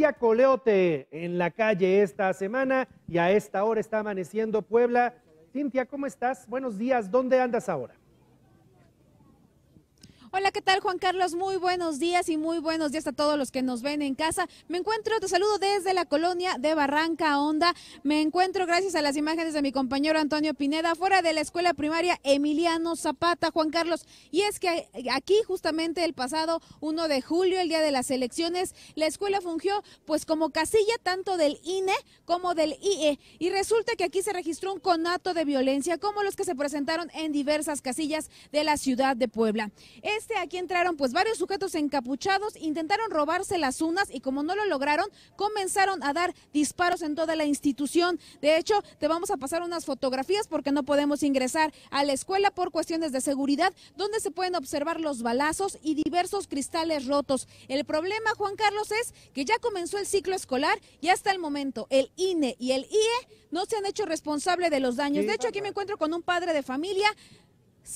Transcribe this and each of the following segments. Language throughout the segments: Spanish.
Cintia Coleote en la calle esta semana y a esta hora está amaneciendo Puebla. Cintia, ¿cómo estás? Buenos días, ¿dónde andas ahora? Hola, ¿qué tal Juan Carlos? Muy buenos días y muy buenos días a todos los que nos ven en casa. Me encuentro, te saludo desde la colonia de Barranca Honda. Me encuentro gracias a las imágenes de mi compañero Antonio Pineda fuera de la escuela primaria Emiliano Zapata, Juan Carlos. Y es que aquí justamente el pasado 1 de julio, el día de las elecciones, la escuela fungió pues como casilla tanto del INE como del IE. Y resulta que aquí se registró un conato de violencia como los que se presentaron en diversas casillas de la ciudad de Puebla este, aquí entraron pues varios sujetos encapuchados, intentaron robarse las unas y como no lo lograron, comenzaron a dar disparos en toda la institución. De hecho, te vamos a pasar unas fotografías porque no podemos ingresar a la escuela por cuestiones de seguridad, donde se pueden observar los balazos y diversos cristales rotos. El problema, Juan Carlos, es que ya comenzó el ciclo escolar y hasta el momento el INE y el IE no se han hecho responsable de los daños. De hecho, aquí me encuentro con un padre de familia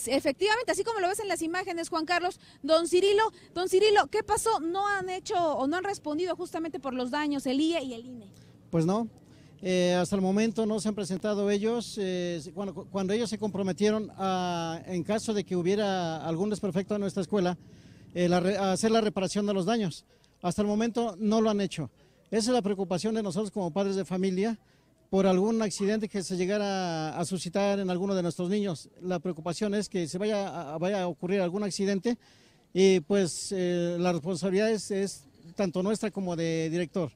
Efectivamente, así como lo ves en las imágenes, Juan Carlos, don Cirilo, don Cirilo, ¿qué pasó? No han hecho o no han respondido justamente por los daños el IE y el INE. Pues no, eh, hasta el momento no se han presentado ellos. Eh, cuando, ellos se comprometieron en caso de que hubiera algún desperfecto en nuestra escuela, eh, a hacer la reparación de los daños. Hasta el momento no lo han hecho. Esa es la preocupación de nosotros como padres de familia por algún accidente que se llegara a suscitar en alguno de nuestros niños. La preocupación es que se vaya, vaya a ocurrir algún accidente y pues eh, la responsabilidad es, tanto nuestra como de director.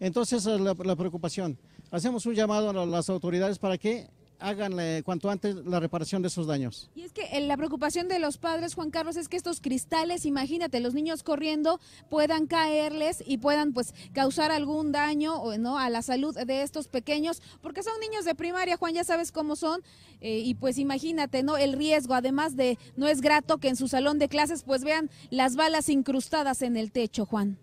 Entonces esa eh, es la, la preocupación. Hacemos un llamado a las autoridades para que háganle cuanto antes la reparación de esos daños. Y es que eh, la preocupación de los padres, Juan Carlos, es que estos cristales, imagínate, los niños corriendo puedan caerles y puedan pues causar algún daño no a la salud de estos pequeños, porque son niños de primaria, Juan, ya sabes cómo son, eh, y pues imagínate, ¿no? El riesgo, además de no es grato que en su salón de clases pues vean las balas incrustadas en el techo, Juan.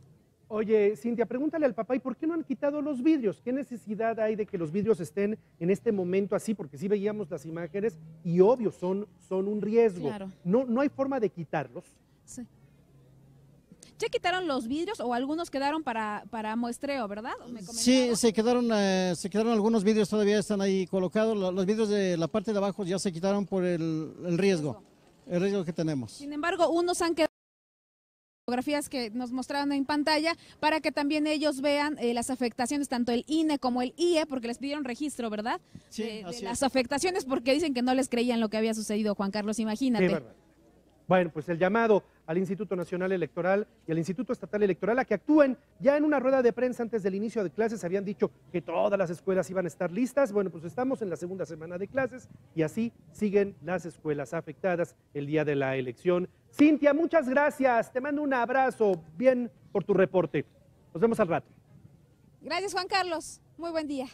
Oye, Cintia, pregúntale al papá, ¿y por qué no han quitado los vidrios? ¿Qué necesidad hay de que los vidrios estén en este momento así? Porque si veíamos las imágenes y obvio, son, son un riesgo. Claro. No, no hay forma de quitarlos. Sí. Ya quitaron los vidrios o algunos quedaron para, muestreo, ¿verdad? sí, se quedaron, eh, se quedaron algunos vidrios, todavía están ahí colocados. Los vidrios de la parte de abajo ya se quitaron por el riesgo, el riesgo que tenemos. Sin embargo, unos han quedado fotografías que nos mostraron en pantalla para que también ellos vean eh, las afectaciones, tanto el INE como el IE, porque les pidieron registro, ¿verdad? Sí, eh, las afectaciones, porque dicen que no les creían lo que había sucedido, Juan Carlos, imagínate. Sí, bueno, pues el llamado al Instituto Nacional Electoral y al Instituto Estatal Electoral a que actúen. Ya en una rueda de prensa antes del inicio de clases habían dicho que todas las escuelas iban a estar listas. Bueno, pues estamos en la segunda semana de clases y así siguen las escuelas afectadas el día de la elección Cintia, muchas gracias. Te mando un abrazo. Bien por tu reporte. Nos vemos al rato. Gracias, Juan Carlos. Muy buen día.